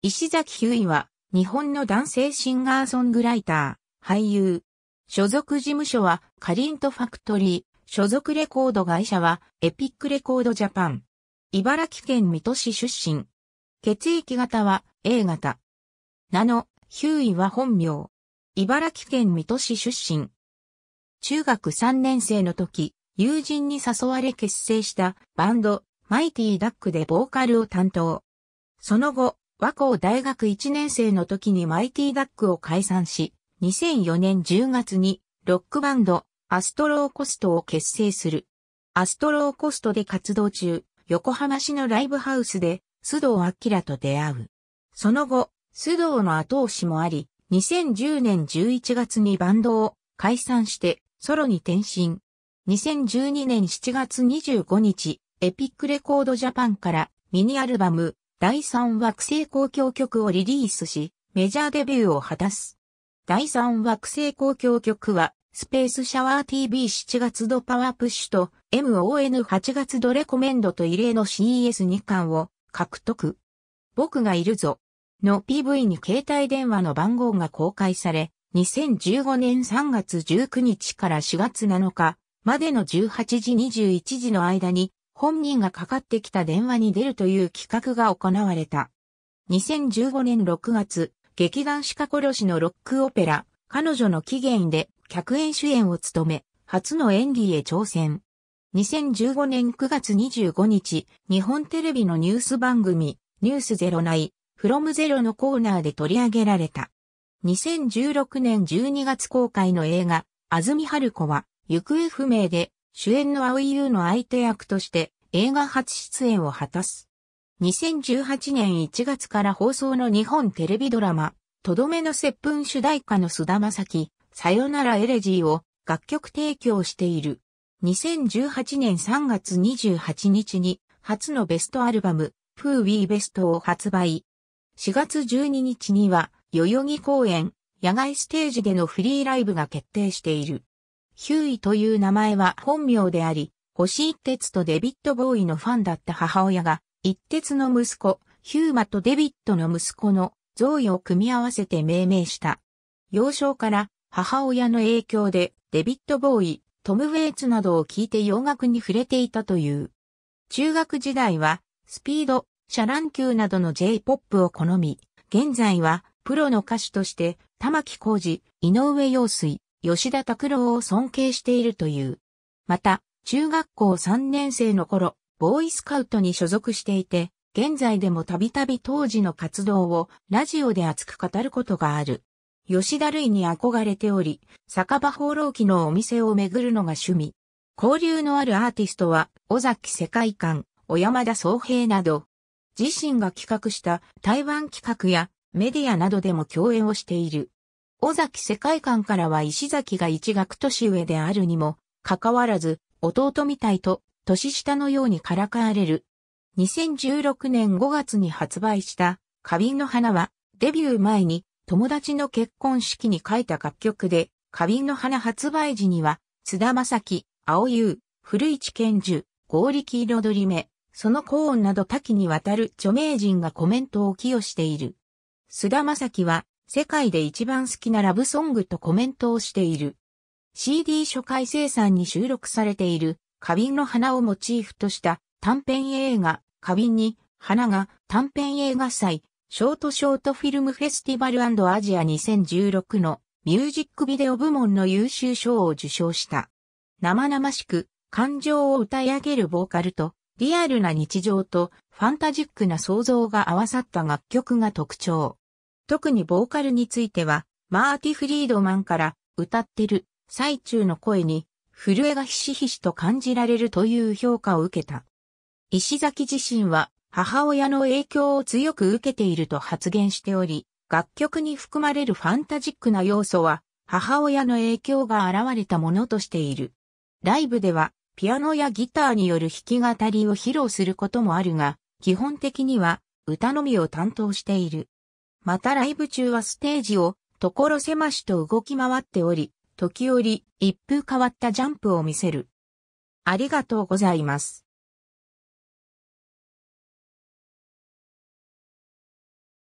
石崎ひゅういは、日本の男性シンガーソングライター、俳優。所属事務所は、カリントファクトリー。所属レコード会社は、エピックレコードジャパン。茨城県水戸市出身。血液型は、A 型。名の、ヒューイは本名。茨城県水戸市出身。中学3年生の時、友人に誘われ結成したバンド、マイティーダックでボーカルを担当。その後、和光大学1年生の時にマイティダックを解散し、2004年10月にロックバンドアストローコストを結成する。アストローコストで活動中、横浜市のライブハウスで須藤明と出会う。その後、須藤の後押しもあり、2010年11月にバンドを解散してソロに転身。2012年7月25日、エピックレコードジャパンからミニアルバム第3惑星公共曲をリリースし、メジャーデビューを果たす。第3惑星公共曲は、スペースシャワー TV7 月度パワープッシュと MON8 月度レコメンドと異例の CES2 巻を獲得。僕がいるぞ。の PV に携帯電話の番号が公開され、2015年3月19日から4月7日までの18時21時の間に本人がかかってきた電話に出るという企画が行われた。2015年6月、劇団鹿殺しのロックオペラ、彼女の起源で客演主演を務め、初の演技へ挑戦。2015年9月25日、日本テレビのニュース番組、ニュースゼロ内、フロムゼロのコーナーで取り上げられた。2016年12月公開の映画、安住春子は、行方不明で主演の蒼ユーの相手役として映画初出演を果たす。2018年1月から放送の日本テレビドラマ、とどめの接吻主題歌の菅田将暉、さよならエレジーを楽曲提供している。2018年3月28日に初のベストアルバム、フーウィーベストを発売。4月12日には、代々木公園、野外ステージでのフリーライブが決定している。ヒューイという名前は本名であり、星一徹とデビット・ボーイのファンだった母親が、一徹の息子、ヒューマとデビットの息子の贈与を組み合わせて命名した。幼少から母親の影響でデビット・ボーイ、トム・ウェイツなどを聞いて洋楽に触れていたという。中学時代はスピード、シャランキューなどの J-POP を好み、現在はプロの歌手として玉木浩二、井上陽水、吉田拓郎を尊敬しているという。また、中学校3年生の頃、ボーイスカウトに所属していて、現在でもたびたび当時の活動をラジオで熱く語ることがある。吉田類に憧れており、酒場放浪記のお店を巡るのが趣味。交流のあるアーティストは、尾崎世界観、小山田総平など、自身が企画した台湾企画やメディアなどでも共演をしている。尾崎世界観からは石崎が一学年上であるにも、かかわらず、弟みたいと、年下のようにからかわれる。2016年5月に発売した、花瓶の花は、デビュー前に、友達の結婚式に書いた楽曲で、花瓶の花発売時には、津田正樹、青優、古市健樹、合力彩り目、その高音など多岐にわたる著名人がコメントを寄与している。菅田正樹は世界で一番好きなラブソングとコメントをしている。CD 初回生産に収録されている花瓶の花をモチーフとした短編映画花瓶に花が短編映画祭ショートショートフィルムフェスティバルアジア2016のミュージックビデオ部門の優秀賞を受賞した。生々しく感情を歌い上げるボーカルとリアルな日常とファンタジックな想像が合わさった楽曲が特徴。特にボーカルについては、マーティ・フリードマンから歌ってる最中の声に震えがひしひしと感じられるという評価を受けた。石崎自身は母親の影響を強く受けていると発言しており、楽曲に含まれるファンタジックな要素は母親の影響が現れたものとしている。ライブではピアノやギターによる弾き語りを披露することもあるが、基本的には歌のみを担当している。またライブ中はステージを所狭しと動き回っており、時折一風変わったジャンプを見せる。ありがとうございます。